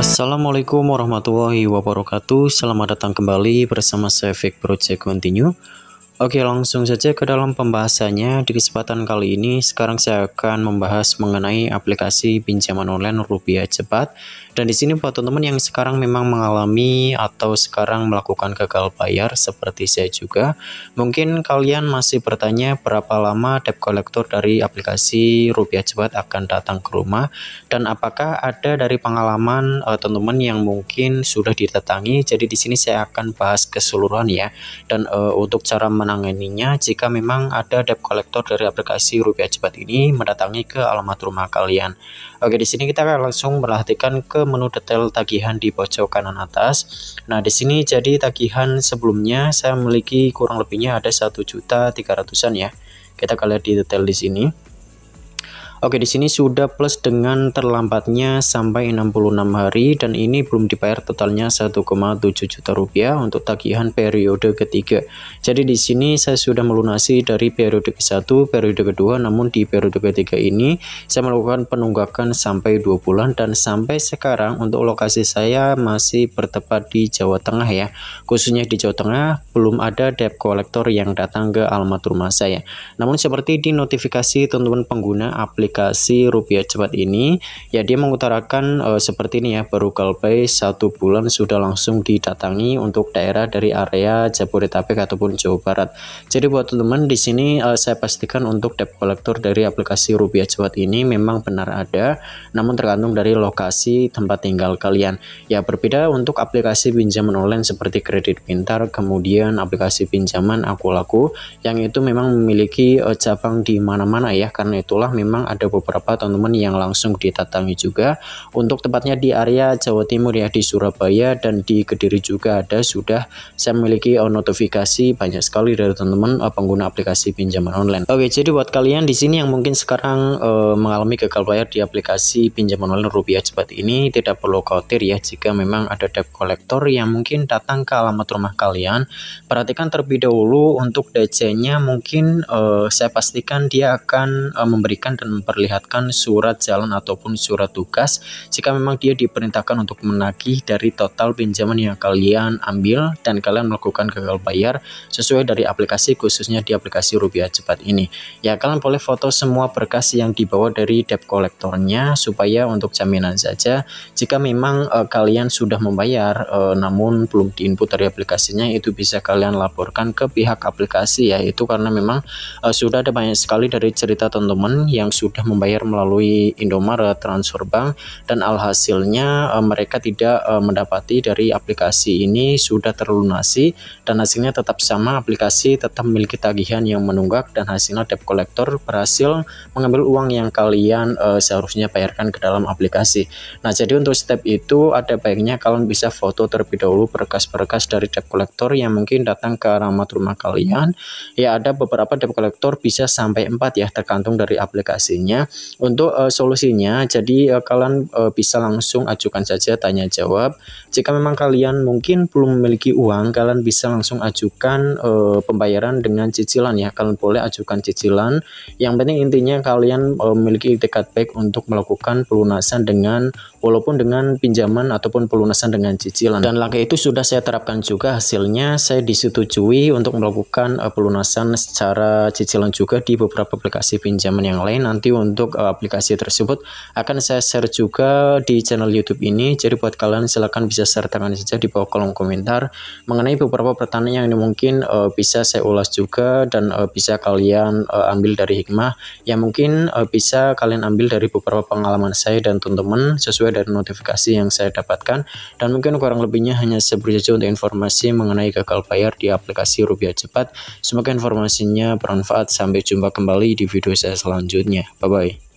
Assalamualaikum warahmatullahi wabarakatuh Selamat datang kembali bersama saya Fik Project Continue Oke langsung saja ke dalam pembahasannya di kesempatan kali ini sekarang saya akan membahas mengenai aplikasi pinjaman online rupiah cepat dan di sini buat teman-teman yang sekarang memang mengalami atau sekarang melakukan gagal bayar seperti saya juga mungkin kalian masih bertanya berapa lama debt collector dari aplikasi rupiah cepat akan datang ke rumah dan apakah ada dari pengalaman eh, teman-teman uh, yang mungkin sudah ditetangi jadi di sini saya akan bahas keseluruhan ya dan uh, untuk cara men menanganinya jika memang ada debt collector dari aplikasi Rupiah Cepat ini mendatangi ke alamat rumah kalian. Oke, di sini kita akan langsung perhatikan ke menu detail tagihan di pojok kanan atas. Nah, di sini jadi tagihan sebelumnya saya memiliki kurang lebihnya ada satu juta tiga ratusan ya. Kita kalian di detail di sini. Oke, di sini sudah plus dengan terlambatnya sampai 66 hari dan ini belum dibayar totalnya 1,7 juta rupiah untuk tagihan periode ketiga. Jadi di sini saya sudah melunasi dari periode ke-1, periode ke kedua, namun di periode ketiga ini saya melakukan penunggakan sampai 2 bulan dan sampai sekarang untuk lokasi saya masih bertepat di Jawa Tengah ya. Khususnya di Jawa Tengah belum ada debt collector yang datang ke alamat rumah saya. Namun seperti di notifikasi teman-teman pengguna aplikasi aplikasi rupiah cepat ini ya dia mengutarakan uh, seperti ini ya baru Pay satu bulan sudah langsung didatangi untuk daerah dari area Jabodetabek ataupun Jawa Barat. Jadi buat teman-teman di sini uh, saya pastikan untuk debt collector dari aplikasi rupiah cepat ini memang benar ada namun tergantung dari lokasi tempat tinggal kalian. Ya berbeda untuk aplikasi pinjaman online seperti kredit pintar kemudian aplikasi pinjaman aku laku yang itu memang memiliki uh, cabang di mana-mana ya karena itulah memang ada ada beberapa teman-teman yang langsung ditatangi juga untuk tempatnya di area Jawa Timur ya di Surabaya dan di Kediri juga ada sudah saya memiliki notifikasi banyak sekali dari teman-teman eh, pengguna aplikasi pinjaman online. Oke, jadi buat kalian di sini yang mungkin sekarang e, mengalami gagal bayar di aplikasi pinjaman online rupiah cepat ini tidak perlu khawatir ya jika memang ada debt collector yang mungkin datang ke alamat rumah kalian. Perhatikan terlebih dahulu untuk DC-nya mungkin e, saya pastikan dia akan e, memberikan dan memperlihatkan surat jalan ataupun surat tugas jika memang dia diperintahkan untuk menagih dari total pinjaman yang kalian ambil dan kalian melakukan gagal bayar sesuai dari aplikasi khususnya di aplikasi Rupiah Cepat ini. Ya kalian boleh foto semua berkas yang dibawa dari debt kolektornya supaya untuk jaminan saja jika memang uh, kalian sudah membayar uh, namun belum diinput dari aplikasinya itu bisa kalian laporkan ke pihak aplikasi yaitu karena memang uh, sudah ada banyak sekali dari cerita teman-teman yang sudah mudah membayar melalui Indomaret, transfer bank dan alhasilnya uh, mereka tidak uh, mendapati dari aplikasi ini sudah terlunasi dan hasilnya tetap sama aplikasi tetap memiliki tagihan yang menunggak dan hasilnya debt collector berhasil mengambil uang yang kalian uh, seharusnya bayarkan ke dalam aplikasi. Nah, jadi untuk step itu ada baiknya kalian bisa foto terlebih dahulu berkas-berkas dari debt collector yang mungkin datang ke alamat rumah kalian. Ya ada beberapa debt collector bisa sampai 4 ya tergantung dari aplikasinya lainnya untuk uh, solusinya jadi uh, kalian uh, bisa langsung ajukan saja tanya jawab jika memang kalian mungkin belum memiliki uang kalian bisa langsung ajukan uh, pembayaran dengan cicilan ya kalian boleh ajukan cicilan yang penting intinya kalian uh, memiliki tekad baik untuk melakukan pelunasan dengan walaupun dengan pinjaman ataupun pelunasan dengan cicilan dan langkah itu sudah saya terapkan juga hasilnya saya disetujui untuk melakukan uh, pelunasan secara cicilan juga di beberapa aplikasi pinjaman yang lain nanti untuk uh, aplikasi tersebut akan saya share juga di channel YouTube ini. Jadi buat kalian silahkan bisa sertakan saja di bawah kolom komentar mengenai beberapa pertanyaan yang mungkin uh, bisa saya ulas juga dan uh, bisa kalian uh, ambil dari hikmah yang mungkin uh, bisa kalian ambil dari beberapa pengalaman saya dan teman-teman sesuai dari notifikasi yang saya dapatkan dan mungkin kurang lebihnya hanya saya untuk informasi mengenai gagal bayar di aplikasi Rupiah Cepat. Semoga informasinya bermanfaat. Sampai jumpa kembali di video saya selanjutnya. Bye-bye.